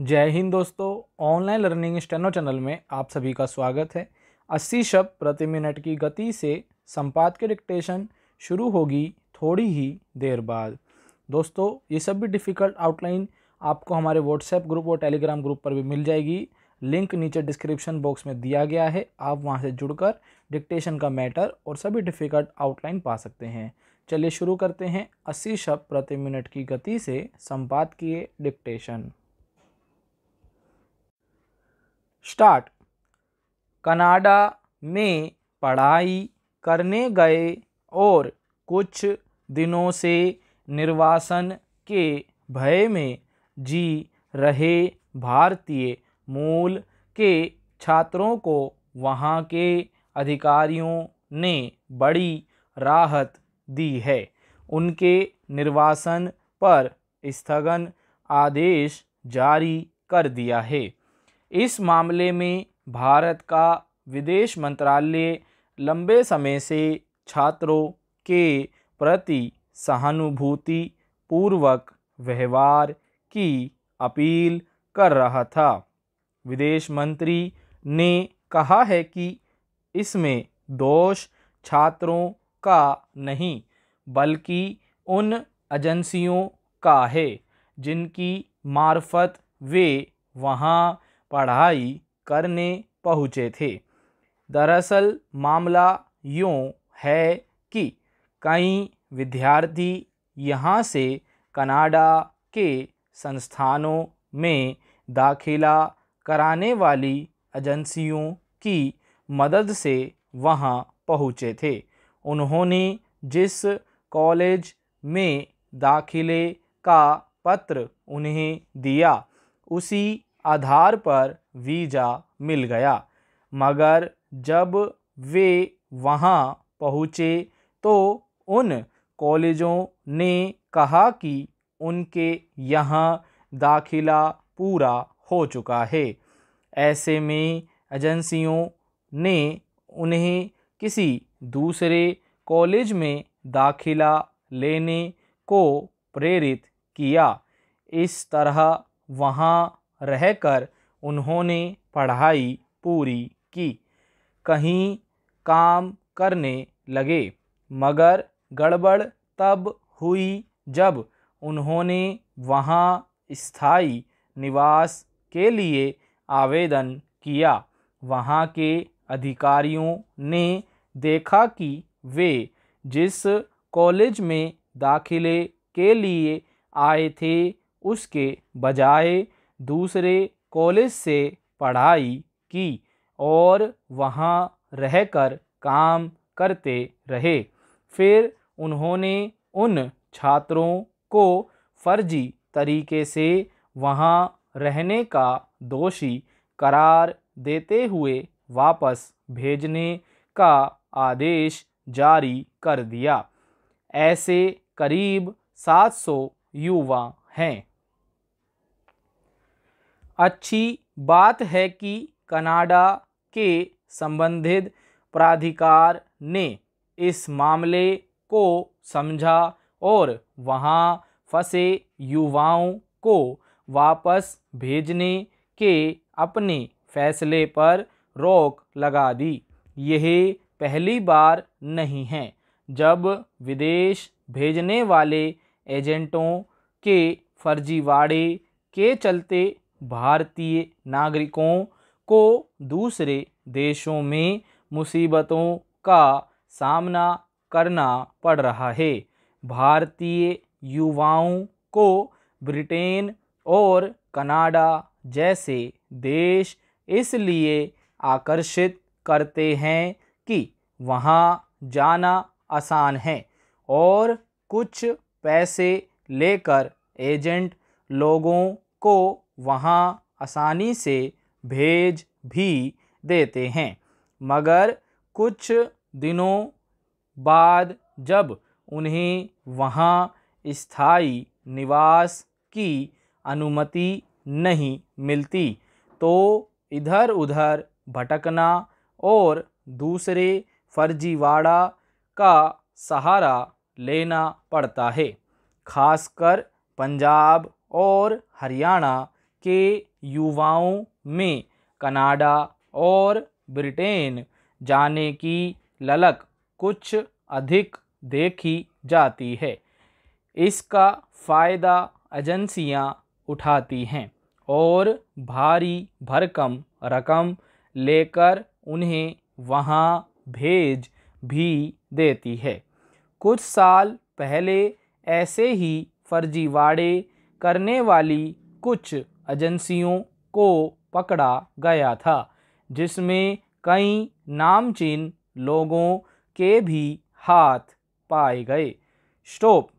जय हिंद दोस्तों online learning steno channel में आप सभी का स्वागत है 80 शब्द प्रति मिनट की गति से संपाद के डिक्टेशन शुरू होगी थोड़ी ही देर बाद दोस्तों ये सभी डिफ़िकल्ट आउटलाइन आपको हमारे व्हाट्सएप ग्रुप और टेलीग्राम ग्रुप पर भी मिल जाएगी लिंक नीचे डिस्क्रिप्शन बॉक्स में दिया गया है आप वहाँ से जुड़कर डिक्टेशन का मैटर और सभी डिफ़िकल्ट आउटलाइन पा सकते हैं चलिए शुरू करते हैं अस्सी शब्द प्रति मिनट की गति से संपाद किए डिक्टेशन स्टार्ट कनाडा में पढ़ाई करने गए और कुछ दिनों से निर्वासन के भय में जी रहे भारतीय मूल के छात्रों को वहाँ के अधिकारियों ने बड़ी राहत दी है उनके निर्वासन पर स्थगन आदेश जारी कर दिया है इस मामले में भारत का विदेश मंत्रालय लंबे समय से छात्रों के प्रति सहानुभूति पूर्वक व्यवहार की अपील कर रहा था विदेश मंत्री ने कहा है कि इसमें दोष छात्रों का नहीं बल्कि उन एजेंसियों का है जिनकी मार्फत वे वहाँ पढ़ाई करने पहुँचे थे दरअसल मामला यूँ है कि कई विद्यार्थी यहाँ से कनाडा के संस्थानों में दाखिला कराने वाली एजेंसियों की मदद से वहाँ पहुँचे थे उन्होंने जिस कॉलेज में दाखिले का पत्र उन्हें दिया उसी आधार पर वीज़ा मिल गया मगर जब वे वहाँ पहुँचे तो उन कॉलेजों ने कहा कि उनके यहाँ दाखिला पूरा हो चुका है ऐसे में एजेंसियों ने उन्हें किसी दूसरे कॉलेज में दाखिला लेने को प्रेरित किया इस तरह वहाँ रहकर उन्होंने पढ़ाई पूरी की कहीं काम करने लगे मगर गड़बड़ तब हुई जब उन्होंने वहाँ स्थाई निवास के लिए आवेदन किया वहाँ के अधिकारियों ने देखा कि वे जिस कॉलेज में दाखिले के लिए आए थे उसके बजाय दूसरे कॉलेज से पढ़ाई की और वहाँ रहकर काम करते रहे फिर उन्होंने उन छात्रों को फर्जी तरीके से वहाँ रहने का दोषी करार देते हुए वापस भेजने का आदेश जारी कर दिया ऐसे करीब 700 युवा हैं अच्छी बात है कि कनाडा के संबंधित प्राधिकार ने इस मामले को समझा और वहां फंसे युवाओं को वापस भेजने के अपने फैसले पर रोक लगा दी यह पहली बार नहीं है जब विदेश भेजने वाले एजेंटों के फर्जीवाड़े के चलते भारतीय नागरिकों को दूसरे देशों में मुसीबतों का सामना करना पड़ रहा है भारतीय युवाओं को ब्रिटेन और कनाडा जैसे देश इसलिए आकर्षित करते हैं कि वहाँ जाना आसान है और कुछ पैसे लेकर एजेंट लोगों को वहाँ आसानी से भेज भी देते हैं मगर कुछ दिनों बाद जब उन्हें वहाँ स्थाई निवास की अनुमति नहीं मिलती तो इधर उधर भटकना और दूसरे फर्जीवाड़ा का सहारा लेना पड़ता है खासकर पंजाब और हरियाणा के युवाओं में कनाडा और ब्रिटेन जाने की ललक कुछ अधिक देखी जाती है इसका फ़ायदा एजेंसियां उठाती हैं और भारी भरकम रकम लेकर उन्हें वहां भेज भी देती है कुछ साल पहले ऐसे ही फर्जीवाड़े करने वाली कुछ एजेंसियों को पकड़ा गया था जिसमें कई नामचीन लोगों के भी हाथ पाए गए स्टॉप